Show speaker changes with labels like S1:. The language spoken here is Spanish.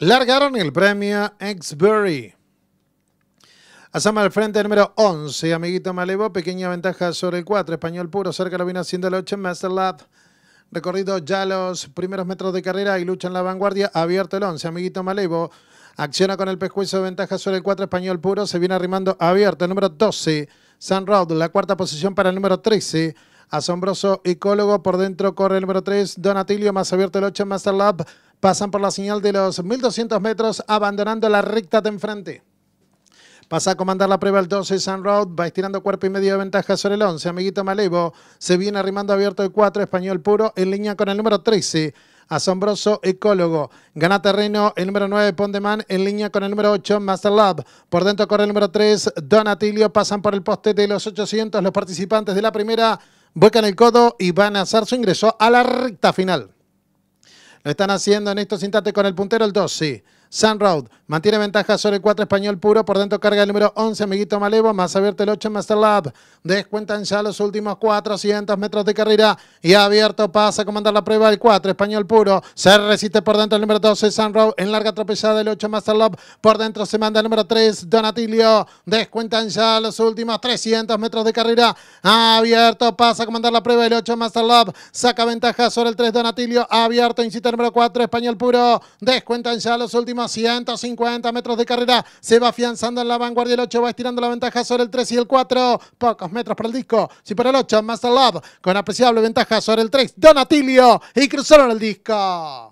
S1: largaron el premio Exbury. Asama al frente el número 11, amiguito Malevo, pequeña ventaja sobre el 4, español puro, cerca lo viene haciendo el 8, Master Lab. Recorrido ya los primeros metros de carrera y lucha en la vanguardia, abierto el 11, amiguito Malevo. Acciona con el pescuezo de ventaja sobre el 4, español puro, se viene arrimando abierto el número 12, San Road, la cuarta posición para el número 13. Asombroso Ecólogo. por dentro corre el número 3, Donatilio, más abierto el 8, Master Lab. Pasan por la señal de los 1200 metros, abandonando la recta de enfrente. Pasa a comandar la prueba el 12 San Road, va estirando cuerpo y medio de ventaja sobre el 11. Amiguito Malevo se viene arrimando abierto el 4, español puro, en línea con el número 13. Asombroso Ecólogo. Gana terreno el número 9, Pondeman. en línea con el número 8, Master Lab. Por dentro corre el número 3, Donatilio. Pasan por el poste de los 800 los participantes de la primera. Vuelcan el codo y van a hacer su ingreso a la recta final. Lo están haciendo en estos instantes con el puntero, el 2, sí. Road, mantiene ventaja sobre el 4 español puro. Por dentro carga el número 11, amiguito Malevo. Más abierto el 8, Master Lab. Descuentan ya los últimos 400 metros de carrera. Y abierto pasa a comandar la prueba el 4, español puro. Se resiste por dentro el número 12, Road, En larga atropellada el 8, Master Lab. Por dentro se manda el número 3, Donatilio. Descuentan ya los últimos 300 metros de carrera. Abierto pasa a comandar la prueba el 8, Master Lab. Saca ventaja sobre el 3, Donatilio. Abierto incita el número 4, español puro. Descuentan ya los últimos 150 metros de carrera. Se va afianzando en la vanguardia el 8, va estirando la ventaja sobre el 3 y el 4. Pocos metros para el disco. Sí para el 8, más al lado. Con apreciable ventaja sobre el 3, Donatilio. Y cruzaron el disco.